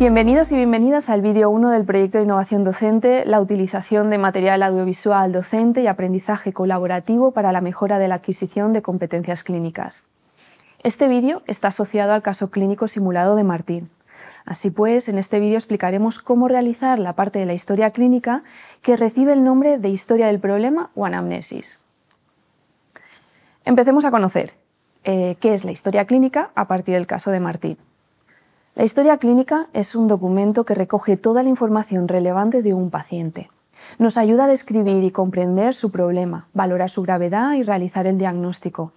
Bienvenidos y bienvenidas al vídeo 1 del proyecto de innovación docente, la utilización de material audiovisual docente y aprendizaje colaborativo para la mejora de la adquisición de competencias clínicas. Este vídeo está asociado al caso clínico simulado de Martín. Así pues, en este vídeo explicaremos cómo realizar la parte de la historia clínica que recibe el nombre de historia del problema o anamnesis. Empecemos a conocer eh, qué es la historia clínica a partir del caso de Martín. La historia clínica es un documento que recoge toda la información relevante de un paciente. Nos ayuda a describir y comprender su problema, valorar su gravedad y realizar el diagnóstico.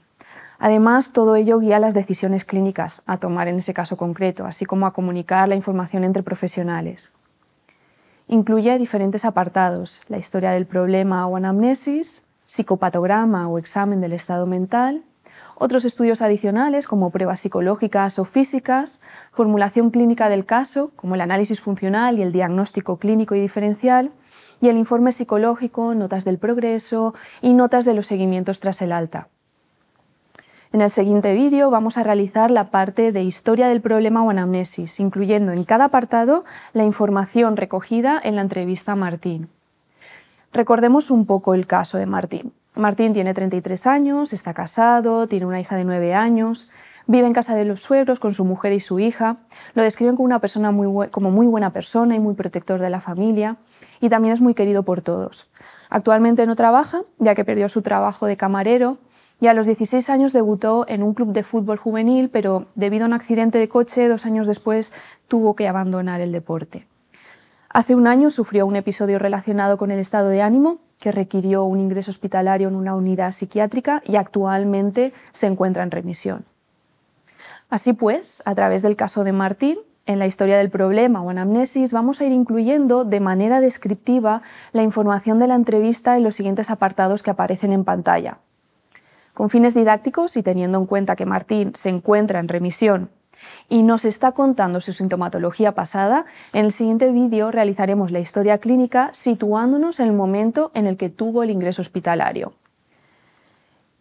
Además, todo ello guía las decisiones clínicas a tomar en ese caso concreto, así como a comunicar la información entre profesionales. Incluye diferentes apartados, la historia del problema o anamnesis, psicopatograma o examen del estado mental, otros estudios adicionales como pruebas psicológicas o físicas, formulación clínica del caso, como el análisis funcional y el diagnóstico clínico y diferencial, y el informe psicológico, notas del progreso y notas de los seguimientos tras el alta. En el siguiente vídeo vamos a realizar la parte de historia del problema o anamnesis, incluyendo en cada apartado la información recogida en la entrevista a Martín. Recordemos un poco el caso de Martín. Martín tiene 33 años, está casado, tiene una hija de 9 años, vive en casa de los suegros con su mujer y su hija. Lo describen como una persona muy como muy buena persona y muy protector de la familia y también es muy querido por todos. Actualmente no trabaja, ya que perdió su trabajo de camarero y a los 16 años debutó en un club de fútbol juvenil, pero debido a un accidente de coche, dos años después tuvo que abandonar el deporte. Hace un año sufrió un episodio relacionado con el estado de ánimo que requirió un ingreso hospitalario en una unidad psiquiátrica y actualmente se encuentra en remisión. Así pues, a través del caso de Martín, en la historia del problema o en vamos a ir incluyendo de manera descriptiva la información de la entrevista en los siguientes apartados que aparecen en pantalla. Con fines didácticos y teniendo en cuenta que Martín se encuentra en remisión y nos está contando su sintomatología pasada, en el siguiente vídeo realizaremos la historia clínica situándonos en el momento en el que tuvo el ingreso hospitalario.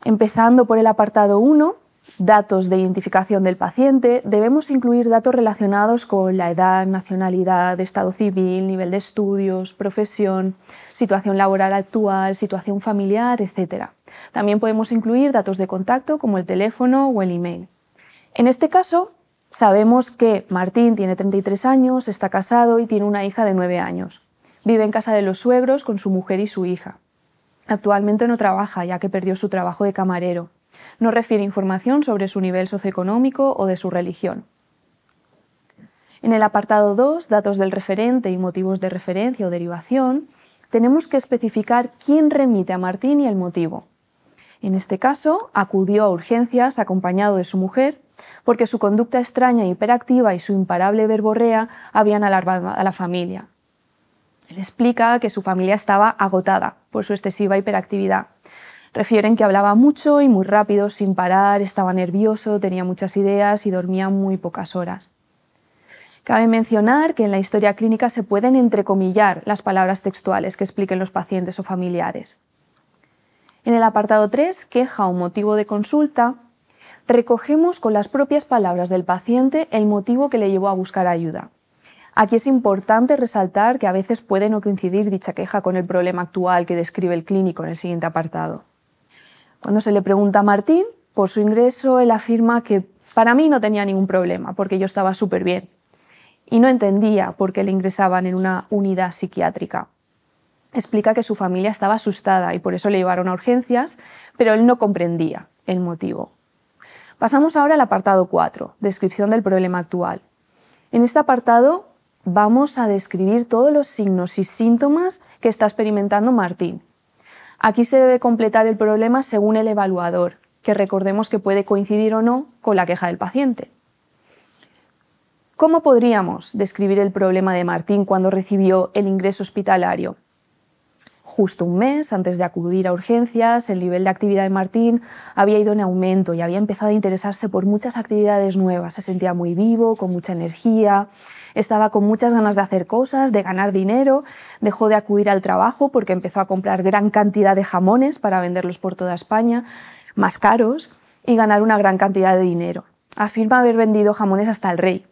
Empezando por el apartado 1, datos de identificación del paciente, debemos incluir datos relacionados con la edad, nacionalidad, estado civil, nivel de estudios, profesión, situación laboral actual, situación familiar, etc. También podemos incluir datos de contacto como el teléfono o el email. En este caso, Sabemos que Martín tiene 33 años, está casado y tiene una hija de 9 años. Vive en casa de los suegros con su mujer y su hija. Actualmente no trabaja ya que perdió su trabajo de camarero. No refiere información sobre su nivel socioeconómico o de su religión. En el apartado 2, datos del referente y motivos de referencia o derivación, tenemos que especificar quién remite a Martín y el motivo. En este caso, acudió a urgencias acompañado de su mujer porque su conducta extraña e hiperactiva y su imparable verborrea habían alarmado a la familia. Él explica que su familia estaba agotada por su excesiva hiperactividad. Refieren que hablaba mucho y muy rápido, sin parar, estaba nervioso, tenía muchas ideas y dormía muy pocas horas. Cabe mencionar que en la historia clínica se pueden entrecomillar las palabras textuales que expliquen los pacientes o familiares. En el apartado 3, queja o motivo de consulta, recogemos con las propias palabras del paciente el motivo que le llevó a buscar ayuda. Aquí es importante resaltar que a veces puede no coincidir dicha queja con el problema actual que describe el clínico en el siguiente apartado. Cuando se le pregunta a Martín por su ingreso, él afirma que para mí no tenía ningún problema porque yo estaba súper bien y no entendía por qué le ingresaban en una unidad psiquiátrica. Explica que su familia estaba asustada y por eso le llevaron a urgencias, pero él no comprendía el motivo. Pasamos ahora al apartado 4, descripción del problema actual. En este apartado vamos a describir todos los signos y síntomas que está experimentando Martín. Aquí se debe completar el problema según el evaluador, que recordemos que puede coincidir o no con la queja del paciente. ¿Cómo podríamos describir el problema de Martín cuando recibió el ingreso hospitalario? Justo un mes antes de acudir a urgencias, el nivel de actividad de Martín había ido en aumento y había empezado a interesarse por muchas actividades nuevas. Se sentía muy vivo, con mucha energía, estaba con muchas ganas de hacer cosas, de ganar dinero, dejó de acudir al trabajo porque empezó a comprar gran cantidad de jamones para venderlos por toda España, más caros, y ganar una gran cantidad de dinero. Afirma haber vendido jamones hasta el rey.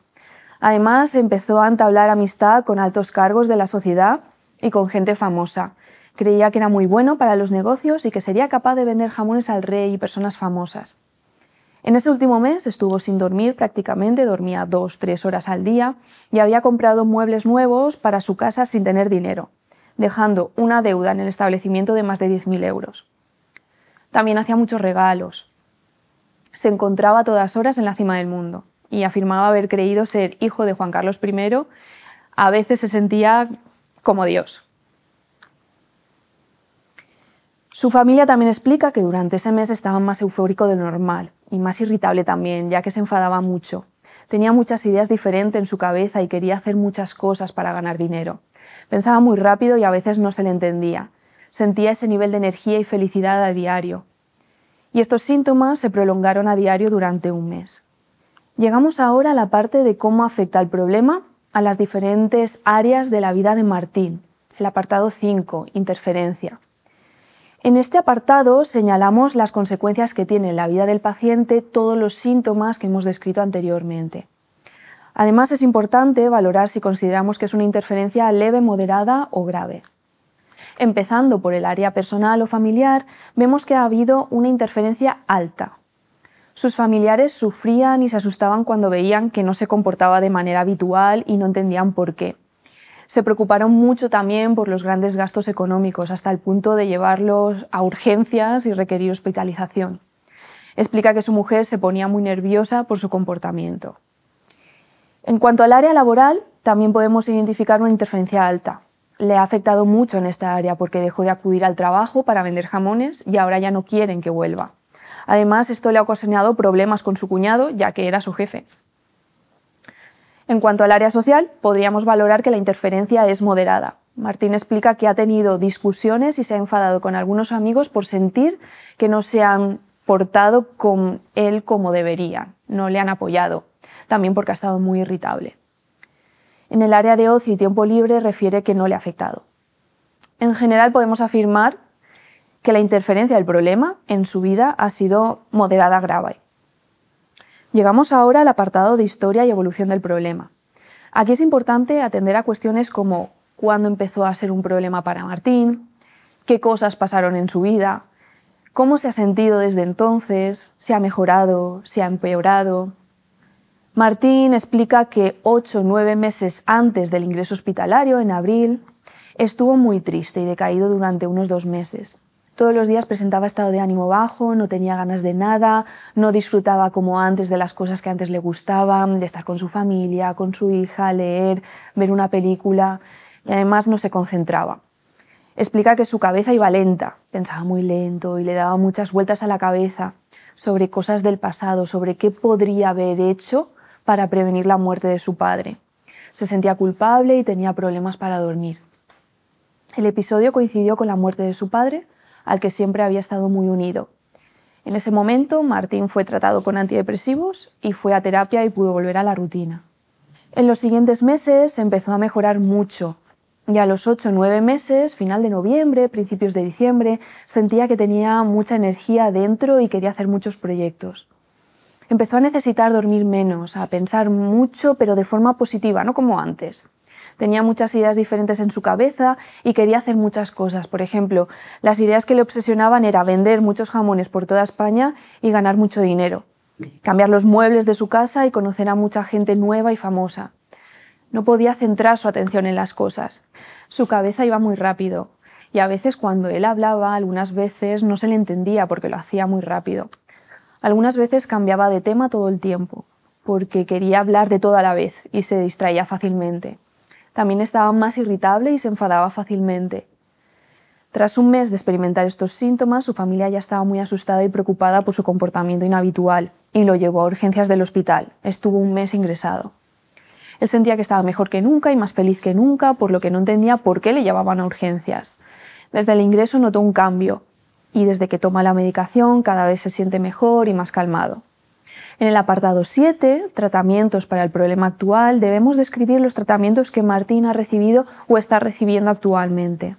Además, empezó a entablar amistad con altos cargos de la sociedad y con gente famosa. Creía que era muy bueno para los negocios y que sería capaz de vender jamones al rey y personas famosas. En ese último mes estuvo sin dormir prácticamente, dormía dos, tres horas al día y había comprado muebles nuevos para su casa sin tener dinero, dejando una deuda en el establecimiento de más de 10.000 euros. También hacía muchos regalos. Se encontraba a todas horas en la cima del mundo y afirmaba haber creído ser hijo de Juan Carlos I. A veces se sentía como Dios. Su familia también explica que durante ese mes estaba más eufórico de lo normal y más irritable también, ya que se enfadaba mucho. Tenía muchas ideas diferentes en su cabeza y quería hacer muchas cosas para ganar dinero. Pensaba muy rápido y a veces no se le entendía. Sentía ese nivel de energía y felicidad a diario. Y estos síntomas se prolongaron a diario durante un mes. Llegamos ahora a la parte de cómo afecta el problema a las diferentes áreas de la vida de Martín, el apartado 5, interferencia. En este apartado señalamos las consecuencias que tiene en la vida del paciente todos los síntomas que hemos descrito anteriormente. Además, es importante valorar si consideramos que es una interferencia leve, moderada o grave. Empezando por el área personal o familiar, vemos que ha habido una interferencia alta. Sus familiares sufrían y se asustaban cuando veían que no se comportaba de manera habitual y no entendían por qué se preocuparon mucho también por los grandes gastos económicos, hasta el punto de llevarlos a urgencias y requerir hospitalización. Explica que su mujer se ponía muy nerviosa por su comportamiento. En cuanto al área laboral, también podemos identificar una interferencia alta. Le ha afectado mucho en esta área porque dejó de acudir al trabajo para vender jamones y ahora ya no quieren que vuelva. Además, esto le ha ocasionado problemas con su cuñado, ya que era su jefe. En cuanto al área social, podríamos valorar que la interferencia es moderada. Martín explica que ha tenido discusiones y se ha enfadado con algunos amigos por sentir que no se han portado con él como deberían, no le han apoyado, también porque ha estado muy irritable. En el área de ocio y tiempo libre refiere que no le ha afectado. En general podemos afirmar que la interferencia del problema en su vida ha sido moderada grave, Llegamos ahora al apartado de historia y evolución del problema. Aquí es importante atender a cuestiones como cuándo empezó a ser un problema para Martín, qué cosas pasaron en su vida, cómo se ha sentido desde entonces, si ha mejorado, si ha empeorado. Martín explica que ocho o nueve meses antes del ingreso hospitalario, en abril, estuvo muy triste y decaído durante unos dos meses. Todos los días presentaba estado de ánimo bajo, no tenía ganas de nada, no disfrutaba como antes de las cosas que antes le gustaban, de estar con su familia, con su hija, leer, ver una película y además no se concentraba. Explica que su cabeza iba lenta, pensaba muy lento y le daba muchas vueltas a la cabeza sobre cosas del pasado, sobre qué podría haber hecho para prevenir la muerte de su padre. Se sentía culpable y tenía problemas para dormir. El episodio coincidió con la muerte de su padre, al que siempre había estado muy unido. En ese momento, Martín fue tratado con antidepresivos y fue a terapia y pudo volver a la rutina. En los siguientes meses empezó a mejorar mucho. Y a los 8 o 9 meses, final de noviembre, principios de diciembre, sentía que tenía mucha energía dentro y quería hacer muchos proyectos. Empezó a necesitar dormir menos, a pensar mucho, pero de forma positiva, no como antes. Tenía muchas ideas diferentes en su cabeza y quería hacer muchas cosas. Por ejemplo, las ideas que le obsesionaban era vender muchos jamones por toda España y ganar mucho dinero, cambiar los muebles de su casa y conocer a mucha gente nueva y famosa. No podía centrar su atención en las cosas. Su cabeza iba muy rápido, y a veces cuando él hablaba, algunas veces no se le entendía porque lo hacía muy rápido. Algunas veces cambiaba de tema todo el tiempo, porque quería hablar de todo a la vez y se distraía fácilmente. También estaba más irritable y se enfadaba fácilmente. Tras un mes de experimentar estos síntomas, su familia ya estaba muy asustada y preocupada por su comportamiento inhabitual y lo llevó a urgencias del hospital. Estuvo un mes ingresado. Él sentía que estaba mejor que nunca y más feliz que nunca, por lo que no entendía por qué le llevaban a urgencias. Desde el ingreso notó un cambio y desde que toma la medicación cada vez se siente mejor y más calmado. En el apartado 7, tratamientos para el problema actual, debemos describir los tratamientos que Martín ha recibido o está recibiendo actualmente.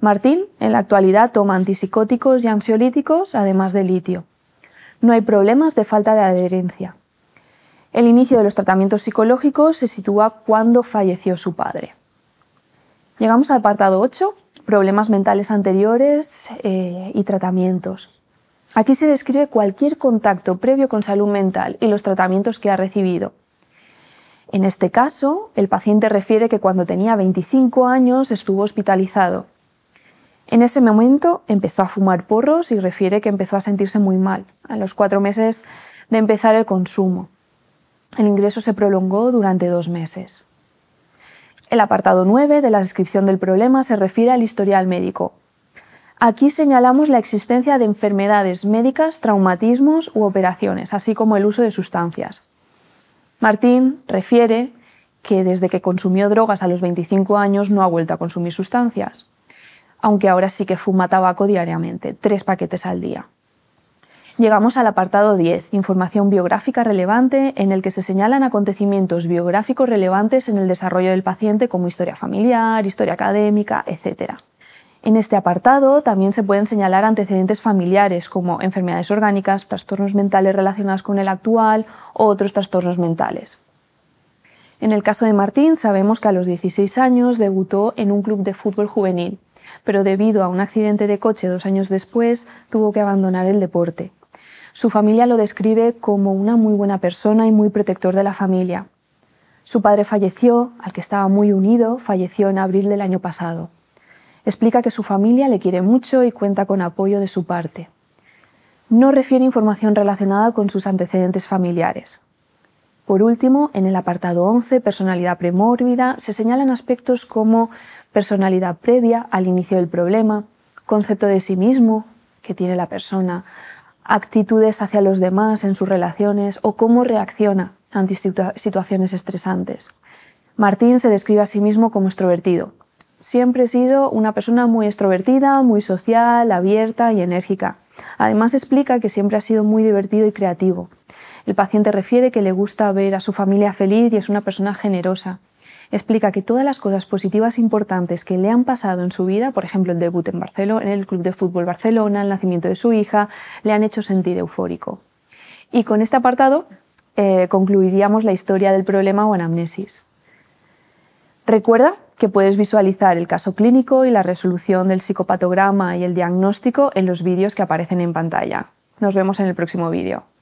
Martín en la actualidad toma antipsicóticos y ansiolíticos, además de litio. No hay problemas de falta de adherencia. El inicio de los tratamientos psicológicos se sitúa cuando falleció su padre. Llegamos al apartado 8, problemas mentales anteriores eh, y tratamientos. Aquí se describe cualquier contacto previo con salud mental y los tratamientos que ha recibido. En este caso, el paciente refiere que cuando tenía 25 años estuvo hospitalizado. En ese momento empezó a fumar porros y refiere que empezó a sentirse muy mal, a los cuatro meses de empezar el consumo. El ingreso se prolongó durante dos meses. El apartado 9 de la descripción del problema se refiere al historial médico, Aquí señalamos la existencia de enfermedades médicas, traumatismos u operaciones, así como el uso de sustancias. Martín refiere que desde que consumió drogas a los 25 años no ha vuelto a consumir sustancias, aunque ahora sí que fuma tabaco diariamente, tres paquetes al día. Llegamos al apartado 10, información biográfica relevante, en el que se señalan acontecimientos biográficos relevantes en el desarrollo del paciente como historia familiar, historia académica, etc. En este apartado también se pueden señalar antecedentes familiares como enfermedades orgánicas, trastornos mentales relacionados con el actual o otros trastornos mentales. En el caso de Martín sabemos que a los 16 años debutó en un club de fútbol juvenil, pero debido a un accidente de coche dos años después tuvo que abandonar el deporte. Su familia lo describe como una muy buena persona y muy protector de la familia. Su padre falleció, al que estaba muy unido, falleció en abril del año pasado. Explica que su familia le quiere mucho y cuenta con apoyo de su parte. No refiere información relacionada con sus antecedentes familiares. Por último, en el apartado 11, personalidad premórbida, se señalan aspectos como personalidad previa al inicio del problema, concepto de sí mismo que tiene la persona, actitudes hacia los demás en sus relaciones o cómo reacciona ante situaciones estresantes. Martín se describe a sí mismo como extrovertido, siempre he sido una persona muy extrovertida, muy social, abierta y enérgica. Además explica que siempre ha sido muy divertido y creativo. El paciente refiere que le gusta ver a su familia feliz y es una persona generosa. Explica que todas las cosas positivas e importantes que le han pasado en su vida, por ejemplo el debut en Barcelona, el Club de Fútbol Barcelona, el nacimiento de su hija, le han hecho sentir eufórico. Y con este apartado eh, concluiríamos la historia del problema o anamnesis. Recuerda que puedes visualizar el caso clínico y la resolución del psicopatograma y el diagnóstico en los vídeos que aparecen en pantalla. Nos vemos en el próximo vídeo.